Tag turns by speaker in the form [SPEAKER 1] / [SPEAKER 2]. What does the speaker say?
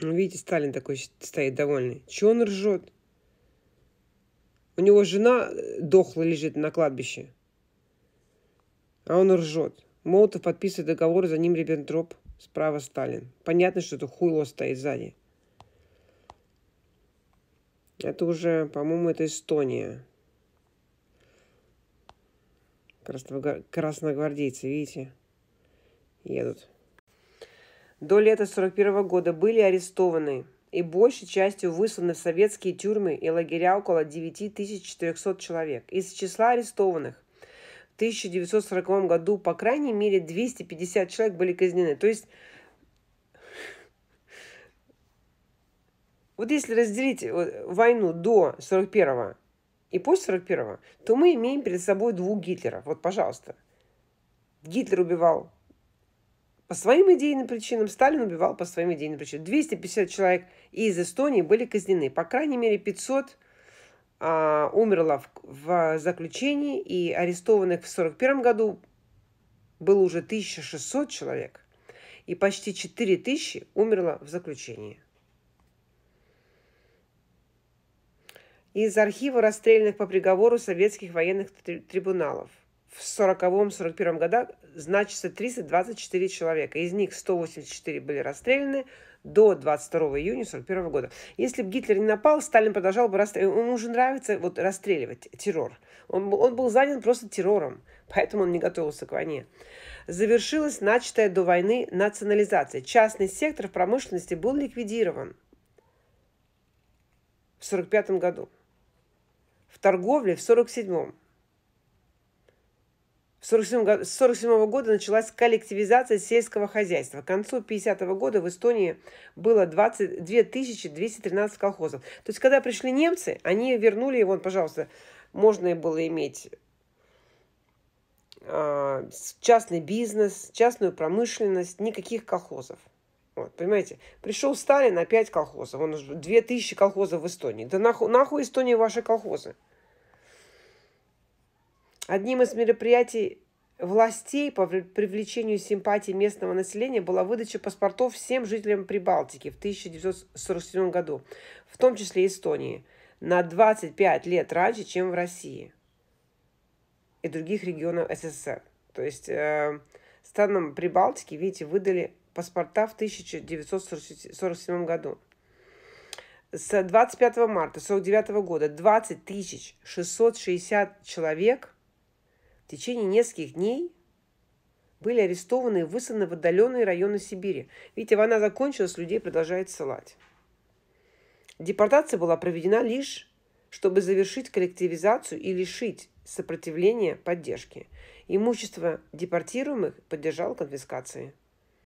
[SPEAKER 1] Ну, видите, Сталин такой стоит довольный. Чего он ржет? У него жена э, дохла лежит на кладбище. А он ржет. Молотов подписывает договор, за ним Риббентроп, справа Сталин. Понятно, что это хуйло стоит сзади. Это уже, по-моему, это Эстония. Красногвардейцы, видите, едут до лета 1941 года были арестованы и большей частью высланы в советские тюрьмы и лагеря около 9400 человек. Из числа арестованных в 1940 году по крайней мере 250 человек были казнены. То есть Вот если разделить э, войну до 41-го и после 41-го, то мы имеем перед собой двух Гитлеров. Вот, пожалуйста. Гитлер убивал по своим идейным причинам, Сталин убивал по своим идейным причинам. 250 человек из Эстонии были казнены. По крайней мере, 500 а, умерло в, в заключении, и арестованных в 1941 году было уже 1600 человек, и почти 4000 умерло в заключении. Из архива расстрелянных по приговору советских военных трибуналов – в 40-41 годах значится 324 человека. Из них 184 были расстреляны до 22 июня 41 года. Если бы Гитлер не напал, Сталин продолжал бы расстреливать. Ему уже нравится вот расстреливать террор. Он, он был занят просто террором, поэтому он не готовился к войне. Завершилась начатая до войны национализация. Частный сектор в промышленности был ликвидирован в 1945 году. В торговле в 1947 с 1947 года началась коллективизация сельского хозяйства. К концу 50 -го года в Эстонии было 22 213 колхозов. То есть, когда пришли немцы, они вернули, вон, пожалуйста, можно было иметь э, частный бизнес, частную промышленность, никаких колхозов. Вот, понимаете, пришел Сталин, опять колхозов. Он уже 2000 колхозов в Эстонии. Да нахуй, нахуй Эстония ваши колхозы? Одним из мероприятий властей по привлечению симпатии местного населения была выдача паспортов всем жителям Прибалтики в 1947 году, в том числе Эстонии, на 25 лет раньше, чем в России и других регионов СССР. То есть э, странам Прибалтики, видите, выдали паспорта в 1947 году. С 25 марта 1949 года 20 660 человек в течение нескольких дней были арестованы и высланы в отдаленные районы Сибири. Видите, война закончилась, людей продолжают ссылать. Депортация была проведена лишь, чтобы завершить коллективизацию и лишить сопротивления поддержки. Имущество депортируемых поддержал конфискации.